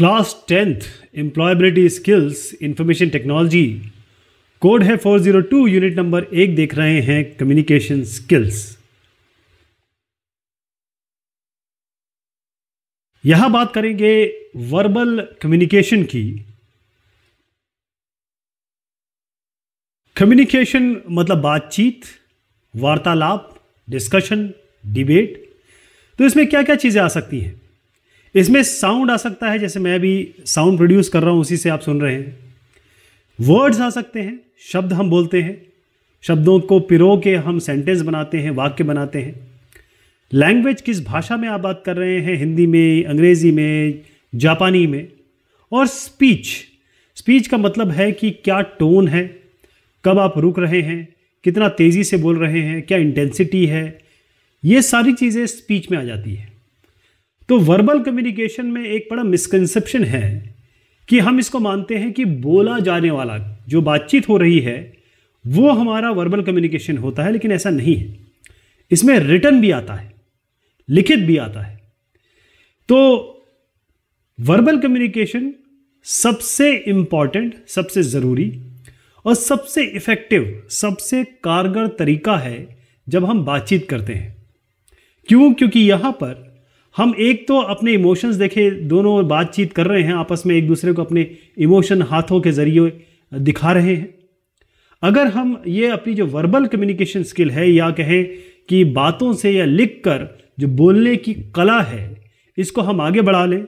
class tenth employability skills information technology code है 402 unit number एक देख रहे हैं कम्युनिकेशन स्किल्स यहां बात करेंगे वर्बल कम्युनिकेशन की कम्युनिकेशन मतलब बातचीत वार्तालाप डिस्कशन डिबेट तो इसमें क्या क्या चीज़ें आ सकती हैं इसमें साउंड आ सकता है जैसे मैं भी साउंड प्रोड्यूस कर रहा हूँ उसी से आप सुन रहे हैं वर्ड्स आ सकते हैं शब्द हम बोलते हैं शब्दों को पिरो के हम सेंटेंस बनाते हैं वाक्य बनाते हैं लैंग्वेज किस भाषा में आप बात कर रहे हैं हिंदी में अंग्रेज़ी में जापानी में और स्पीच स्पीच का मतलब है कि क्या टोन है कब आप रुक रहे हैं कितना तेज़ी से बोल रहे हैं क्या इंटेंसिटी है ये सारी चीज़ें स्पीच में आ जाती है तो वर्बल कम्युनिकेशन में एक बड़ा मिसकंसेप्शन है कि हम इसको मानते हैं कि बोला जाने वाला जो बातचीत हो रही है वो हमारा वर्बल कम्युनिकेशन होता है लेकिन ऐसा नहीं है इसमें रिटर्न भी आता है लिखित भी आता है तो वर्बल कम्युनिकेशन सबसे इंपॉर्टेंट सबसे ज़रूरी और सबसे इफ़ेक्टिव सबसे कारगर तरीका है जब हम बातचीत करते हैं क्यों क्योंकि यहां पर हम एक तो अपने इमोशंस देखे दोनों बातचीत कर रहे हैं आपस में एक दूसरे को अपने इमोशन हाथों के ज़रिए दिखा रहे हैं अगर हम ये अपनी जो वर्बल कम्युनिकेशन स्किल है या कहें कि बातों से या लिख कर जो बोलने की कला है इसको हम आगे बढ़ा लें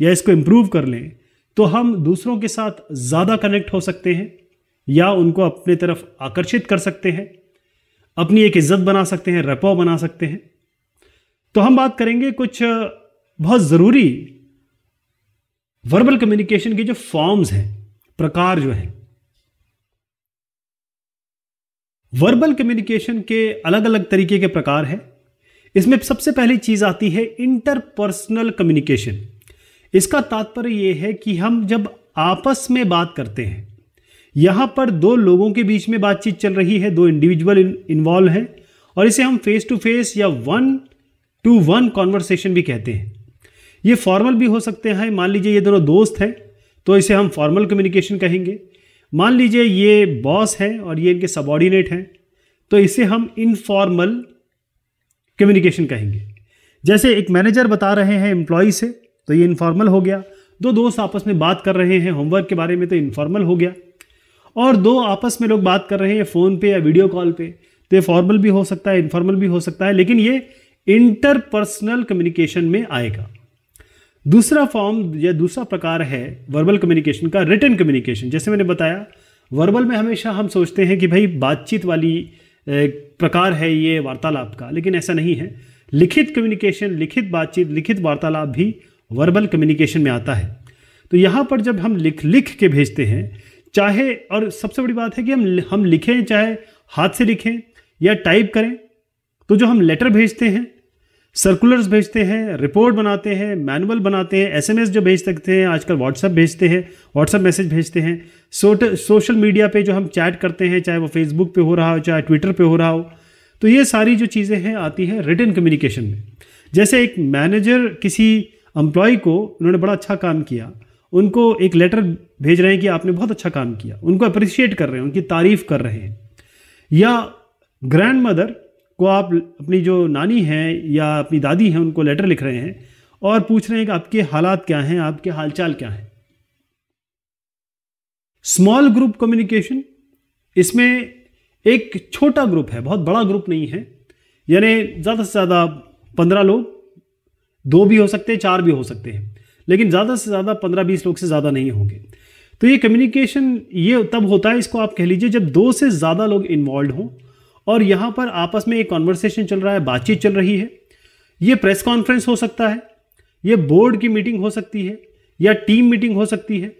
या इसको इम्प्रूव कर लें तो हम दूसरों के साथ ज़्यादा कनेक्ट हो सकते हैं या उनको अपने तरफ आकर्षित कर सकते हैं अपनी एक इज्जत बना सकते हैं रपो बना सकते हैं तो हम बात करेंगे कुछ बहुत ज़रूरी वर्बल कम्युनिकेशन के जो फॉर्म्स हैं प्रकार जो हैं वर्बल कम्युनिकेशन के अलग अलग तरीके के प्रकार हैं इसमें सबसे पहली चीज़ आती है इंटरपर्सनल कम्युनिकेशन इसका तात्पर्य यह है कि हम जब आपस में बात करते हैं यहां पर दो लोगों के बीच में बातचीत चल रही है दो इंडिविजुअल इन्वॉल्व हैं और इसे हम फेस टू फेस या वन टू वन कॉन्वर्सेशन भी कहते हैं ये फॉर्मल भी हो सकते हैं मान लीजिए ये दोनों दोस्त हैं तो इसे हम फॉर्मल कम्युनिकेशन कहेंगे मान लीजिए ये बॉस है और ये इनके सबॉर्डिनेट हैं तो इसे हम इनफॉर्मल कम्युनिकेशन कहेंगे जैसे एक मैनेजर बता रहे हैं एम्प्लॉय से तो ये इनफॉर्मल हो गया दो दोस्त आपस में बात कर रहे हैं होमवर्क के बारे में तो इनफॉर्मल हो गया और दो आपस में लोग बात कर रहे हैं फ़ोन पे या वीडियो कॉल पे तो ये फॉर्मल भी हो सकता है इनफॉर्मल भी हो सकता है लेकिन ये इंटरपर्सनल कम्युनिकेशन में आएगा दूसरा फॉर्म या दूसरा प्रकार है वर्बल कम्युनिकेशन का रिटर्न कम्युनिकेशन जैसे मैंने बताया वर्बल में हमेशा हम सोचते हैं कि भाई बातचीत वाली प्रकार है ये वार्तालाप का लेकिन ऐसा नहीं है लिखित कम्युनिकेशन लिखित बातचीत लिखित वार्तालाप भी वर्बल कम्युनिकेशन में आता है तो यहाँ पर जब हम लिख लिख के भेजते हैं चाहे और सबसे बड़ी बात है कि हम हम लिखें चाहे हाथ से लिखें या टाइप करें तो जो हम लेटर भेजते हैं सर्कुलर्स भेजते हैं रिपोर्ट बनाते हैं मैनुअल बनाते हैं एसएमएस जो भेज सकते हैं आजकल व्हाट्सअप भेजते हैं व्हाट्सअप मैसेज भेजते हैं सोट सोशल मीडिया पे जो हम चैट करते हैं चाहे वो फेसबुक पे हो रहा हो चाहे ट्विटर पे हो रहा हो तो ये सारी जो चीज़ें हैं आती हैं रिटर्न कम्युनिकेशन में जैसे एक मैनेजर किसी एम्प्लॉय को उन्होंने बड़ा अच्छा काम किया उनको एक लेटर भेज रहे हैं कि आपने बहुत अच्छा काम किया उनको अप्रिशिएट कर रहे हैं उनकी तारीफ़ कर रहे हैं या ग्रैंड मदर को आप अपनी जो नानी हैं या अपनी दादी हैं उनको लेटर लिख रहे हैं और पूछ रहे हैं कि आपके हालात क्या हैं आपके हालचाल क्या हैं स्मॉल ग्रुप कम्युनिकेशन इसमें एक छोटा ग्रुप है बहुत बड़ा ग्रुप नहीं है यानी ज़्यादा से ज़्यादा पंद्रह लोग दो भी हो सकते हैं चार भी हो सकते हैं लेकिन ज़्यादा से ज़्यादा पंद्रह बीस लोग से ज़्यादा नहीं होंगे तो ये कम्युनिकेशन ये तब होता है इसको आप कह लीजिए जब दो से ज़्यादा लोग इन्वॉल्व हों और यहाँ पर आपस में एक कॉन्वर्सेशन चल रहा है बातचीत चल रही है ये प्रेस कॉन्फ्रेंस हो सकता है ये बोर्ड की मीटिंग हो सकती है या टीम मीटिंग हो सकती है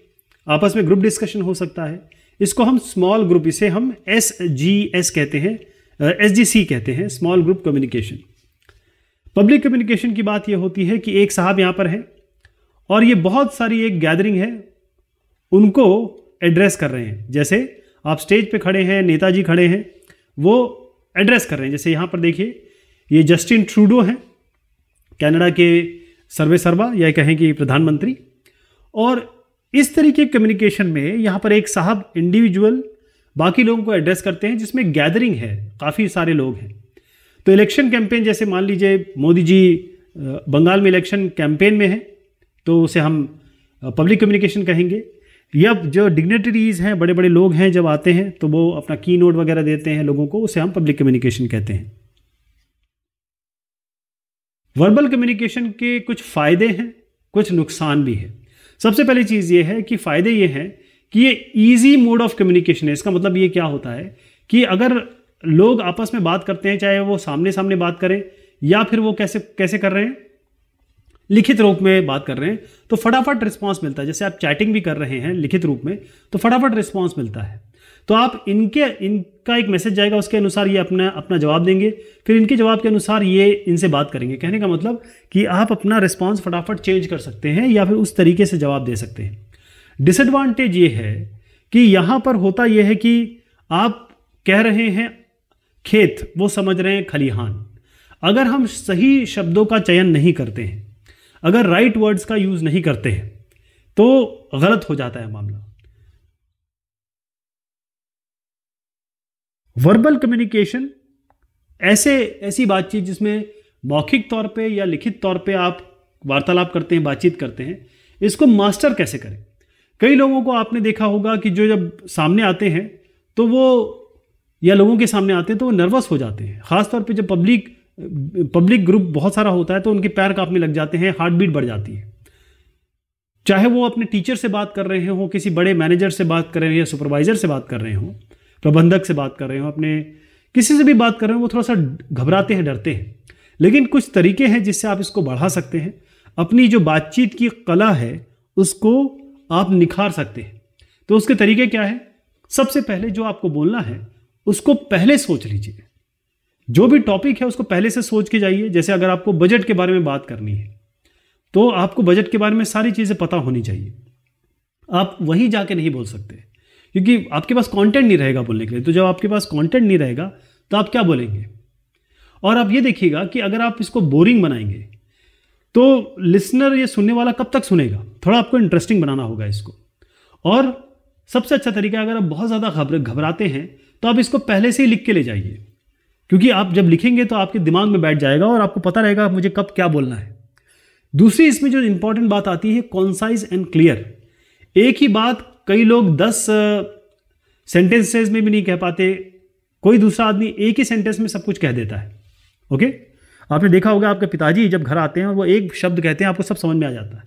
आपस में ग्रुप डिस्कशन हो सकता है इसको हम स्मॉल ग्रुप इसे हम एस जी एस कहते हैं एस जी सी कहते हैं small group communication public communication की बात यह होती है कि एक साहब यहाँ पर हैं और ये बहुत सारी एक गैदरिंग है उनको एड्रेस कर रहे हैं जैसे आप स्टेज पे खड़े हैं नेताजी खड़े हैं वो एड्रेस कर रहे हैं जैसे यहाँ पर देखिए ये जस्टिन ट्रूडो हैं कनाडा के सर्वे सर्वा या कहें कि प्रधानमंत्री और इस तरीके कम्युनिकेशन में यहाँ पर एक साहब इंडिविजुअल बाकी लोगों को एड्रेस करते हैं जिसमें गैदरिंग है काफ़ी सारे लोग हैं तो इलेक्शन कैंपेन जैसे मान लीजिए मोदी जी बंगाल में इलेक्शन कैंपेन में है तो उसे हम पब्लिक कम्युनिकेशन कहेंगे या जो डिग्नेटरीज हैं बड़े बड़े लोग हैं जब आते हैं तो वो अपना की नोट वगैरह देते हैं लोगों को उसे हम पब्लिक कम्युनिकेशन कहते हैं वर्बल कम्युनिकेशन के कुछ फ़ायदे हैं कुछ नुकसान भी है सबसे पहली चीज़ ये है कि फ़ायदे ये हैं कि ये ईजी मोड ऑफ कम्युनिकेशन है इसका मतलब ये क्या होता है कि अगर लोग आपस में बात करते हैं चाहे वो सामने सामने बात करें या फिर वो कैसे कैसे कर रहे हैं लिखित रूप में बात कर रहे हैं तो फटाफट रिस्पॉन्स मिलता है जैसे आप चैटिंग भी कर रहे हैं लिखित रूप में तो फटाफट रिस्पॉन्स मिलता है तो आप इनके इनका एक मैसेज जाएगा उसके अनुसार ये अपना अपना जवाब देंगे फिर इनके जवाब के अनुसार ये इनसे बात करेंगे कहने का मतलब कि आप अपना रिस्पॉन्स फटाफट चेंज कर सकते हैं या फिर उस तरीके से जवाब दे सकते हैं डिसएडवांटेज ये है कि यहाँ पर होता यह है कि आप कह रहे हैं खेत वो समझ रहे हैं खलिहान अगर हम सही शब्दों का चयन नहीं करते हैं अगर राइट वर्ड्स का यूज़ नहीं करते हैं तो गलत हो जाता है मामला वर्बल कम्युनिकेशन ऐसे ऐसी बातचीत जिसमें मौखिक तौर पे या लिखित तौर पे आप वार्तालाप करते हैं बातचीत करते हैं इसको मास्टर कैसे करें कई लोगों को आपने देखा होगा कि जो जब सामने आते हैं तो वो या लोगों के सामने आते हैं तो वो नर्वस हो जाते हैं ख़ासतौर पे जब पब्लिक पब्लिक ग्रुप बहुत सारा होता है तो उनके पैर कांपने लग जाते हैं हार्ट बीट बढ़ जाती है चाहे वो अपने टीचर से बात कर रहे हों किसी बड़े मैनेजर से बात कर रहे हों या सुपरवाइज़र से बात कर रहे हों प्रबंधक से बात कर रहे हों अपने किसी से भी बात कर रहे हो वो थोड़ा सा घबराते हैं डरते हैं लेकिन कुछ तरीके हैं जिससे आप इसको बढ़ा सकते हैं अपनी जो बातचीत की कला है उसको आप निखार सकते हैं तो उसके तरीके क्या है सबसे पहले जो आपको बोलना है उसको पहले सोच लीजिए जो भी टॉपिक है उसको पहले से सोच के जाइए जैसे अगर आपको बजट के बारे में बात करनी है तो आपको बजट के बारे में सारी चीज़ें पता होनी चाहिए आप वहीं जाके नहीं बोल सकते क्योंकि आपके पास कंटेंट नहीं रहेगा बोलने के लिए तो जब आपके पास कंटेंट नहीं रहेगा तो आप क्या बोलेंगे और आप ये देखिएगा कि अगर आप इसको बोरिंग बनाएंगे तो लिसनर ये सुनने वाला कब तक सुनेगा थोड़ा आपको इंटरेस्टिंग बनाना होगा इसको और सबसे अच्छा तरीका अगर आप बहुत ज़्यादा घबराते हैं तो आप इसको पहले से ही लिख के ले जाइए क्योंकि आप जब लिखेंगे तो आपके दिमाग में बैठ जाएगा और आपको पता रहेगा मुझे कब क्या बोलना है दूसरी इसमें जो इंपॉर्टेंट बात आती है कॉन्साइज एंड क्लियर एक ही बात कई लोग दस सेंटेंसेज में भी नहीं कह पाते कोई दूसरा आदमी एक ही सेंटेंस में सब कुछ कह देता है ओके आपने देखा होगा आपके पिताजी जब घर आते हैं और वो एक शब्द कहते हैं आपको सब समझ में आ जाता है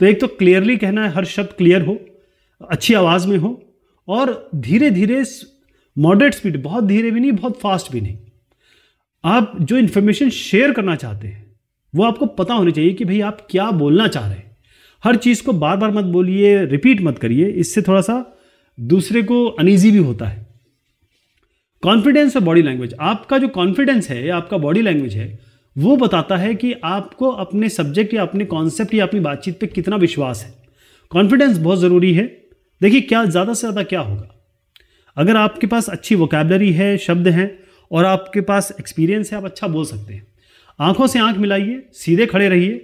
तो एक तो क्लियरली कहना है हर शब्द क्लियर हो अच्छी आवाज़ में हो और धीरे धीरे मॉडरेट स्पीड बहुत धीरे भी नहीं बहुत फास्ट भी नहीं आप जो इन्फॉर्मेशन शेयर करना चाहते हैं वो आपको पता होनी चाहिए कि भाई आप क्या बोलना चाह रहे हैं हर चीज़ को बार बार मत बोलिए रिपीट मत करिए इससे थोड़ा सा दूसरे को अनईजी भी होता है कॉन्फिडेंस और बॉडी लैंग्वेज आपका जो कॉन्फिडेंस है या आपका बॉडी लैंग्वेज है वो बताता है कि आपको अपने सब्जेक्ट या अपने कॉन्सेप्ट या अपनी बातचीत पे कितना विश्वास है कॉन्फिडेंस बहुत ज़रूरी है देखिए क्या ज़्यादा से ज़्यादा क्या होगा अगर आपके पास अच्छी वोकेबलरी है शब्द हैं और आपके पास एक्सपीरियंस है आप अच्छा बोल सकते हैं आंखों से आंख मिलाइए सीधे खड़े रहिए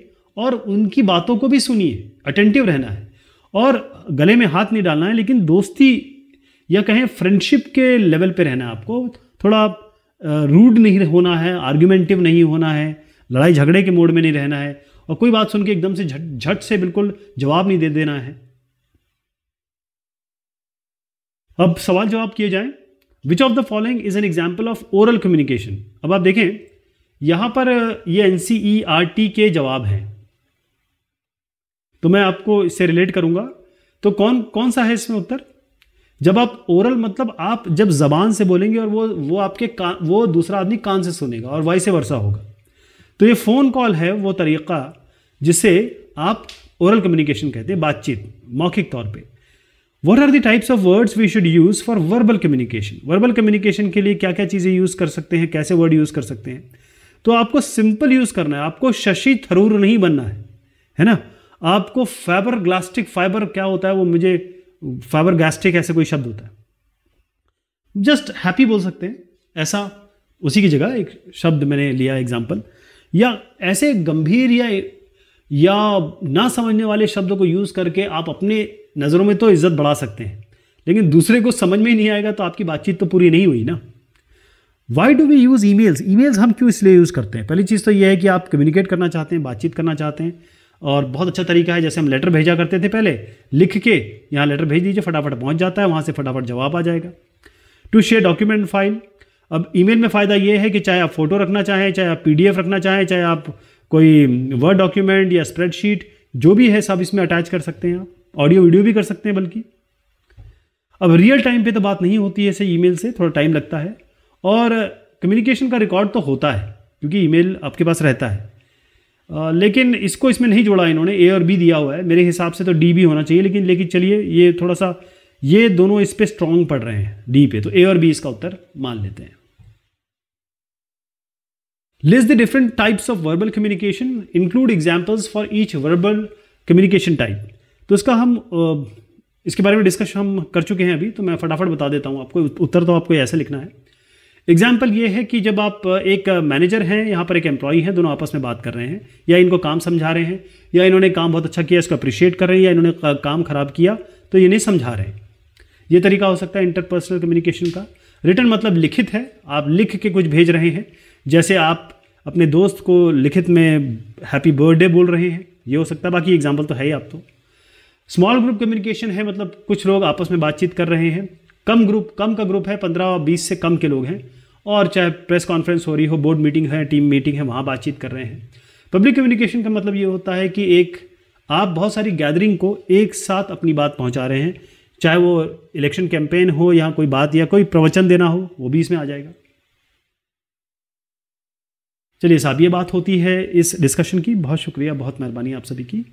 और उनकी बातों को भी सुनिए अटेंटिव रहना है और गले में हाथ नहीं डालना है लेकिन दोस्ती या कहें फ्रेंडशिप के लेवल पर रहना है आपको थोड़ा रूड नहीं होना है आर्ग्यूमेंटिव नहीं होना है लड़ाई झगड़े के मोड में नहीं रहना है और कोई बात सुन के एकदम से झट झट से बिल्कुल जवाब नहीं दे देना है अब सवाल जवाब किए जाए which of the following is an example of oral communication अब आप देखें यहां पर ये एन सी आर टी के जवाब हैं तो मैं आपको इससे रिलेट करूंगा तो कौन कौन सा है इसमें उत्तर जब आप ओरल मतलब आप जब जबान से बोलेंगे और वो वो आपके कान वो दूसरा आदमी कान से सुनेगा और वाइस वर्षा होगा तो ये फ़ोन कॉल है वो तरीक़ा जिसे आप ओरल कम्युनिकेशन कहते हैं बातचीत मौखिक तौर पर what are the types of words we should use for verbal communication verbal communication के लिए क्या क्या चीज़ें यूज़ कर सकते हैं कैसे वर्ड यूज़ कर सकते हैं तो आपको सिंपल यूज़ करना है आपको शशि थरूर नहीं बनना है है ना आपको फाइबर ग्लास्टिक फाइबर क्या होता है वो मुझे फाइबर गैस्टिक ऐसे कोई शब्द होता है जस्ट हैप्पी बोल सकते हैं ऐसा उसी की जगह एक शब्द मैंने लिया एग्जाम्पल या ऐसे गंभीर या या ना समझने वाले शब्दों को यूज़ करके आप अपने नज़रों में तो इज़्ज़त बढ़ा सकते हैं लेकिन दूसरे को समझ में ही नहीं आएगा तो आपकी बातचीत तो पूरी नहीं हुई ना why do we use emails emails हम क्यों इसलिए यूज़ करते हैं पहली चीज़ तो यह है कि आप कम्युनिकेट करना चाहते हैं बातचीत करना चाहते हैं और बहुत अच्छा तरीका है जैसे हम लेटर भेजा करते थे पहले लिख के यहाँ लेटर भेज दीजिए फटाफट पहुँच जाता है वहाँ से फटाफट जवाब आ जाएगा टू शेयर डॉक्यूमेंट फाइल अब ईमेल में फ़ायदा ये है कि चाहे आप फ़ोटो रखना चाहें चाहे आप पीडीएफ रखना चाहें चाहे आप कोई वर्ड डॉक्यूमेंट या स्प्रेडशीट जो भी है सब इसमें अटैच कर सकते हैं आप ऑडियो वीडियो भी कर सकते हैं बल्कि अब रियल टाइम पे तो बात नहीं होती है ऐसे ईमेल से थोड़ा टाइम लगता है और कम्युनिकेशन का रिकॉर्ड तो होता है क्योंकि ईमेल आपके पास रहता है आ, लेकिन इसको इसमें नहीं जोड़ा इन्होंने ए और बी दिया हुआ है मेरे हिसाब से तो डी भी होना चाहिए लेकिन लेकिन चलिए ये थोड़ा सा ये दोनों इस पर स्ट्रॉन्ग पड़ रहे हैं डी पे तो ए और बी इसका उत्तर मान लेते हैं list the different types of verbal communication include examples for each verbal communication type तो इसका हम इसके बारे में डिस्कस हम कर चुके हैं अभी तो मैं फटाफट बता देता हूँ आपको उत्तर तो आपको ऐसे लिखना है एग्जाम्पल ये है कि जब आप एक मैनेजर हैं यहाँ पर एक एम्प्लॉई हैं दोनों आपस में बात कर रहे हैं या इनको काम समझा रहे हैं या इन्होंने काम बहुत अच्छा किया इसको अप्रिशिएट कर रहे हैं या इन्होंने काम खराब किया तो ये नहीं समझा रहे हैं ये तरीका हो सकता है इंटरपर्सनल कम्युनिकेशन का रिटर्न मतलब लिखित है आप लिख के कुछ भेज रहे हैं जैसे आप अपने दोस्त को लिखित में हैप्पी बर्थडे बोल रहे हैं ये हो सकता है बाकी एग्जाम्पल तो है ही आप तो स्मॉल ग्रुप कम्युनिकेशन है मतलब कुछ लोग आपस में बातचीत कर रहे हैं कम ग्रुप कम का ग्रुप है पंद्रह और बीस से कम के लोग हैं और चाहे प्रेस कॉन्फ्रेंस हो रही हो बोर्ड मीटिंग है टीम मीटिंग है वहाँ बातचीत कर रहे हैं पब्लिक कम्युनिकेशन का मतलब ये होता है कि एक आप बहुत सारी गैदरिंग को एक साथ अपनी बात पहुँचा रहे हैं चाहे वो इलेक्शन कैंपेन हो या कोई बात या कोई प्रवचन देना हो वो भी इसमें आ जाएगा चलिए साहब ये बात होती है इस डिस्कशन की बहुत शुक्रिया बहुत मेहरबानी आप सभी की